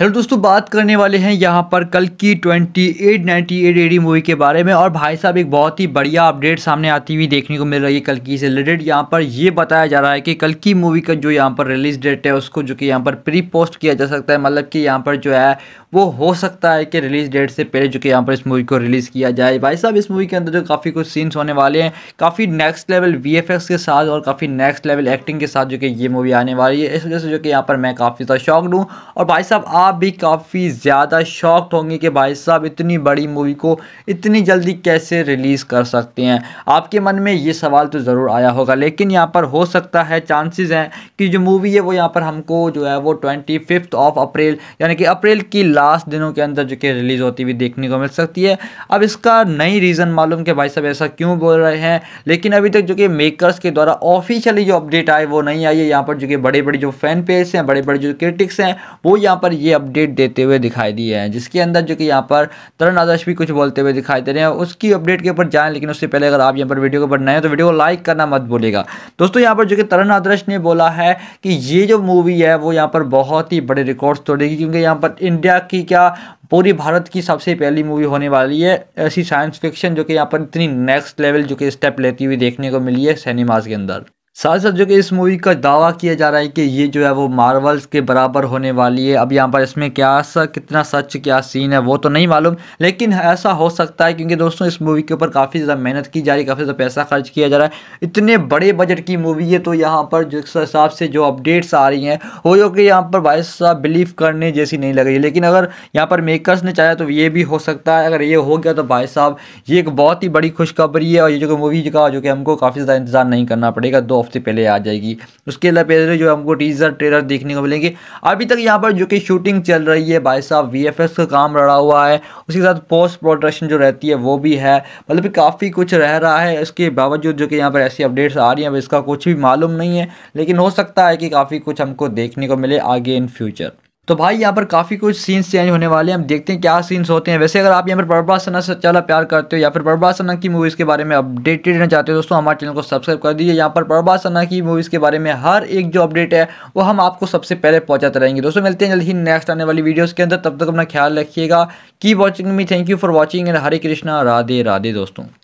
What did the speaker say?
hello दोस्तों बात करने वाले हैं यहाँ पर कल की 2898 एडी मूवी के बारे में और भाई साहब एक बहुत ही बढ़िया अपडेट सामने आती हुई देखने को मिल रही है कल की से रिलेटेड यहाँ पर ये बताया जा रहा है कि कल की मूवी का जो यहाँ पर रिलीज डेट है उसको जो कि यहाँ पर प्री पोस्ट किया जा सकता है मतलब कि यहाँ पर जो है वो हो सकता है कि रिलीज डेट से पहले जो कि यहाँ पर इस मूवी को रिलीज़ किया जाए भाई साहब इस मूवी के अंदर जो काफ़ी कुछ सीन्स होने वाले हैं काफ़ी नेक्स्ट लेवल वी के साथ और काफ़ी नेक्स्ट लेवल एक्टिंग के साथ जो कि ये मूवी आने वाली है इस वजह से जो कि यहाँ पर मैं काफ़ी ज़्यादा शौक लूँ और भाई साहब आप भी काफ़ी ज़्यादा शॉक्ड तो होंगे कि भाई साहब इतनी बड़ी मूवी को इतनी जल्दी कैसे रिलीज़ कर सकते हैं आपके मन में ये सवाल तो ज़रूर आया होगा लेकिन यहाँ पर हो सकता है चांसेस हैं कि जो मूवी है वो यहाँ पर हमको जो है वो ट्वेंटी फिफ्थ ऑफ अप्रैल यानी कि अप्रैल की लास्ट दिनों के अंदर जो कि रिलीज़ होती हुई देखने को मिल सकती है अब इसका नई रीज़न मालूम कि भाई साहब ऐसा क्यों बोल रहे हैं लेकिन अभी तक जो कि मेकर्स के द्वारा ऑफिशियली जो अपडेट आए वो नहीं आई है यहाँ पर जो कि बड़े बड़े जो फैन पेज हैं बड़े बड़े जो क्रिटिक्स हैं वो यहाँ पर ये अपडेट देते हुए दिखाई दिए हैं जिसके अंदर जो कि यहाँ पर तरुण आदर्श भी कुछ बोलते हुए दिखाई दे रहे हैं उसकी अपडेट के ऊपर जाएं लेकिन उससे पहले अगर आप यहाँ पर वीडियो के ऊपर नए हो तो वीडियो को लाइक करना मत भूलेगा दोस्तों यहाँ पर जो कि तरुण आदर्श ने बोला है कि ये जो मूवी है वो यहाँ पर बहुत ही बड़े रिकॉर्ड्स तोड़ेगी क्योंकि यहाँ पर इंडिया की क्या पूरी भारत की सबसे पहली मूवी होने वाली है ऐसी साइंस फिक्शन जो कि यहाँ पर इतनी नेक्स्ट लेवल जो कि स्टेप लेती हुई देखने को मिली है सिनेमाज के अंदर साथ साथ जो कि इस मूवी का दावा किया जा रहा है कि ये जो है वो मार्वल्स के बराबर होने वाली है अब यहाँ पर इसमें क्या सा कितना सच क्या सीन है वो तो नहीं मालूम लेकिन ऐसा हो सकता है क्योंकि दोस्तों इस मूवी के ऊपर काफ़ी ज़्यादा मेहनत की जा रही है काफ़ी ज़्यादा पैसा खर्च किया जा रहा है इतने बड़े बजट की मूवी है तो यहाँ पर जिस हिसाब से जो अपडेट्स आ रही हैं वो जो कि यहाँ पर भाई साहब बिलीव करने जैसी नहीं लग रही लेकिन अगर यहाँ पर मेकर्स ने चाहा तो ये भी हो सकता है अगर ये हो गया तो भाई साहब ये एक बहुत ही बड़ी खुशखबरी है और ये जो मूवी का जो कि हमको काफ़ी ज़्यादा इंतज़ार नहीं करना पड़ेगा दो ऑफ से पहले आ जाएगी उसके अलावा पहले तो जो हमको टीजर ट्रेलर देखने को मिलेंगे अभी तक यहाँ पर जो कि शूटिंग चल रही है भाई साहब वी का काम रड़ा हुआ है उसके साथ पोस्ट प्रोडक्शन जो रहती है वो भी है मतलब काफ़ी कुछ रह रहा है इसके बावजूद जो कि यहाँ पर ऐसी अपडेट्स आ रही हैं इसका कुछ भी मालूम नहीं है लेकिन हो सकता है कि काफ़ी कुछ हमको देखने को मिले आगे इन फ्यूचर तो भाई यहाँ पर काफ़ी कुछ सीन्स चेंज होने वाले हैं हम देखते हैं क्या सीन्स होते हैं वैसे अगर आप यहाँ पर बरबा सना से ज़्यादा प्यार करते हो या फिर बरबा सना की मूवीज़ के बारे में अपडेटेड रहना चाहते हो दोस्तों हमारे चैनल को सब्सक्राइब कर दीजिए यहाँ पर प्रभा सना की मूवीज़ के बारे में हर एक जो अपडेट है वो हम आपको सबसे पहले पहुँचाते रहेंगे दोस्तों मिलते हैं जल्द ही नेक्स्ट आने वाली वीडियोज़ के अंदर तब तक अपना ख्याल रखिएगा की watching me thank you for watching and Hare Krishna Radhe Radhe दोस्तों